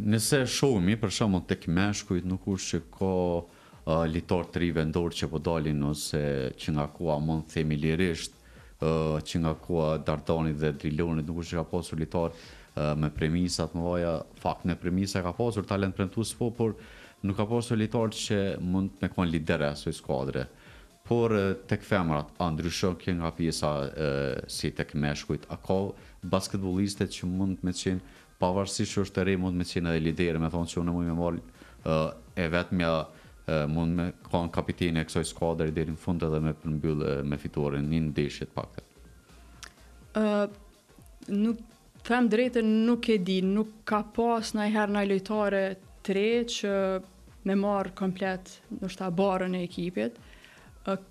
Nëse shohemi për shembull të meshkujt nuk u që ka uh, litor të ri vendor që po dalin ose që nga koha mund themi lirisht uh, që nga koha Dardani dhe Drilonit nuk është ka pasur litor uh, me premisa të mëdha, fakt në premisa ka pasur talent premtues po, por nuk ka pasur litor që mund të kon lidera asoj skuadre. Por tek femrat a ndryshon kjo nga pjesa e, si tek meshkujt, a ka basketbollistët që mund me të qenë pavarësisht që është të re mund me qenë edhe lideri, me thonë që unë mund me morë eh, e vetë mja eh, mund me kanë kapitini e kësoj skuadër i dherin fundë edhe me përmbyllë eh, me fiturin një në deshjet pak të. Uh, nuk them drejtën nuk e di, nuk ka pas në herë në lojtare tre që me marë komplet në shta barën e ekipit.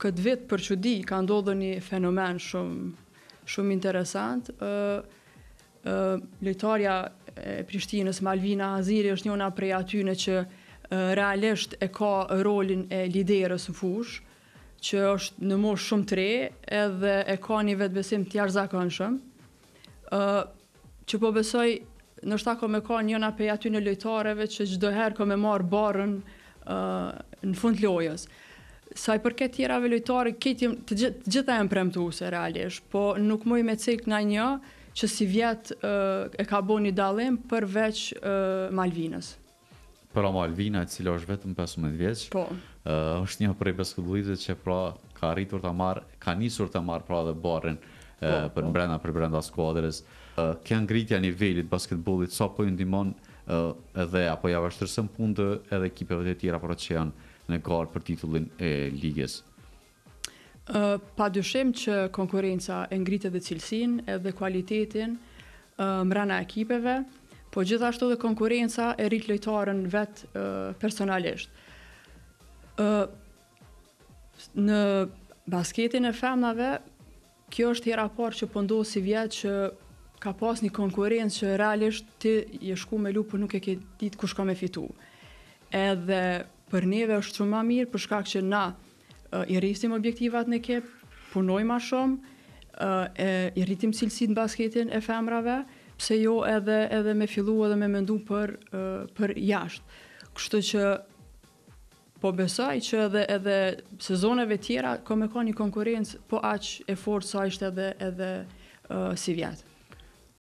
këtë vit për që di, ka ndodhë një fenomen shumë shumë interesant lojtarja e Prishtinës Malvina Aziri është njëna prej atyne që realisht e ka rolin e liderës në fush, që është në moshë shumë të re, edhe e ka një vetë besim të jarë zakonëshëm, uh, që po besoj, nështë ta me ka njëna prej aty në lojtareve, që gjdo herë ko me marë barën uh, në fund lojës. Sa i përket tjerave lojtare, të gjitha e më premtu se realisht, po nuk muj me cikë nga një, që si vjet eh, e ka bo një dalim përveç uh, Malvinës. Për o Malvina, cilë është vetëm 15 vjeç, po. Eh, është një prej beskudullitve që pra ka rritur të marë, ka njësur të marë pra dhe barën po, për po. brenda, për brenda skuadrës. Kënë ngritja nivellit basketbolit, sa po ju ndimon edhe apo ja vështërësën punë edhe ekipeve të tjera për që janë në garë për titullin e ligës? Pa dyshim që konkurenca e ngritë dhe cilsin edhe kualitetin më rana ekipeve, po gjithashtu dhe konkurenca e rritë lojtarën vetë personalisht. Në basketin e femnave, kjo është tjera parë që pëndu po si vjetë që ka pas një konkurencë që realisht ti je shku me lupë për nuk e ke ditë kush ka me fitu. Edhe për neve është shumë ma mirë për shkak që na nështë uh, i rrisim objektivat në kep, punoj ma shumë, uh, e, i rritim cilësit në basketin e femrave, pse jo edhe, edhe me fillu edhe me mendu për, uh, për jashtë. Kështu që po besoj që edhe, edhe sezoneve tjera ko me ka një konkurencë po aqë e forë sa ishte edhe, edhe uh, si vjetë.